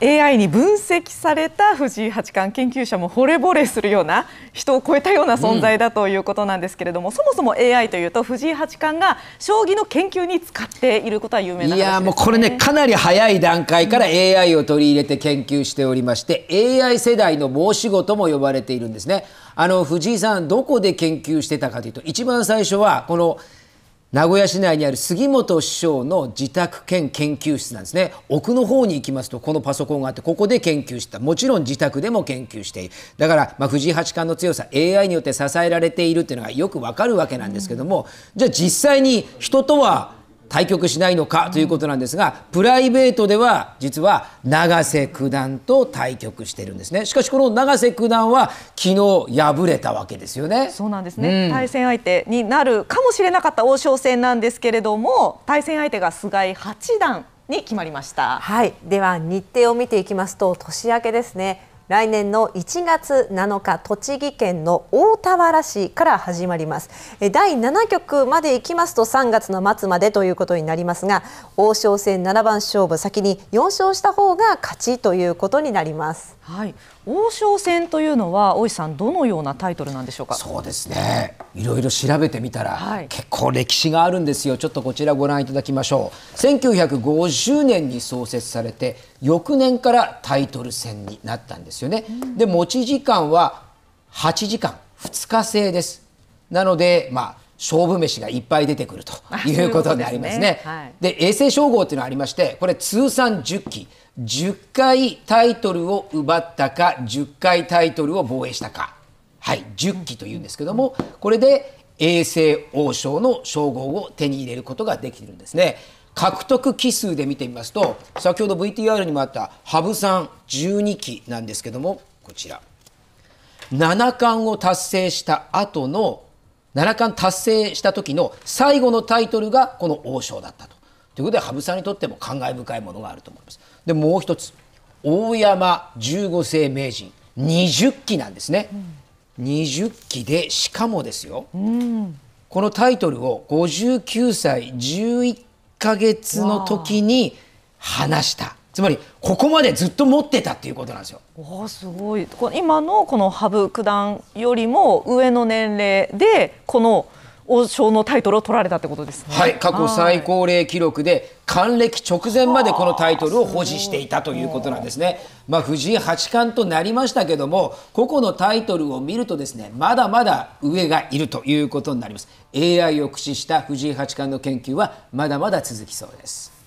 AI に分析された藤井八冠研究者も惚れ惚れするような人を超えたような存在だということなんですけれども、うん、そもそも AI というと藤井八冠が将棋の研究に使っていることは有名な、ね、いやもうこれねかなり早い段階から AI を取り入れて研究しておりまして、うん、AI 世代の申し子とも呼ばれているんですね。あの藤井さんどこで研究してたかというと一番最初はこの名古屋市内にある杉本首相の自宅兼研究室なんですね奥の方に行きますとこのパソコンがあってここで研究したもちろん自宅でも研究しているだからまあ、藤井八冠の強さ AI によって支えられているっていうのがよくわかるわけなんですけどもじゃあ実際に人とは対局しないのかということなんですが、プライベートでは実は永瀬九段と対局してるんですねしかしこの永瀬九段は昨日敗れたわけですよねそうなんですね、うん、対戦相手になるかもしれなかった王将戦なんですけれども対戦相手が菅井八段に決まりましたはいでは日程を見ていきますと年明けですね来年の1月7日栃木県の大田原市から始まります第7局まで行きますと3月の末までということになりますが王将戦七番勝負先に4勝した方が勝ちということになります、はい、王将戦というのは大石さんどのようなタイトルなんでしょうかそうですねいろいろ調べてみたら、はい、結構歴史があるんですよちょっとこちらご覧いただきましょう1950年に創設されて翌年からタイトル戦になったんですですよね。で持ち時間は8時間2日制です。なのでまあ勝負飯がいっぱい出てくるということになりますね。で、ねはい、衛星称号というのがありましてこれ通算10期10回タイトルを奪ったか10回タイトルを防衛したか、はい、10期というんですけどもこれで衛星王将の称号を手に入れることができるんですね。獲得期数で見てみますと先ほど VTR にもあった羽生さん12期なんですけどもこちら七冠を達成した後の七冠達成した時の最後のタイトルがこの王将だったと。ということで羽生さんにとっても感慨深いものがあると思います。でもう一つ大山15世名人20期なんですね。うん、20期でしかもですよ、うん、このタイトルを59歳11ヶ月の時に話した。つまりここまでずっと持ってたっていうことなんですよ。おすごい。今のこの羽生九段よりも上の年齢でこの王将のタイトルを取られたってことですね。はい、過去最高齢記録で還暦直前までこのタイトルを保持していたということなんですね。まあ、藤井八冠となりましたけども、個々のタイトルを見るとですね、まだまだ上がいるということになります。AI を駆使した藤井八冠の研究はまだまだ続きそうです。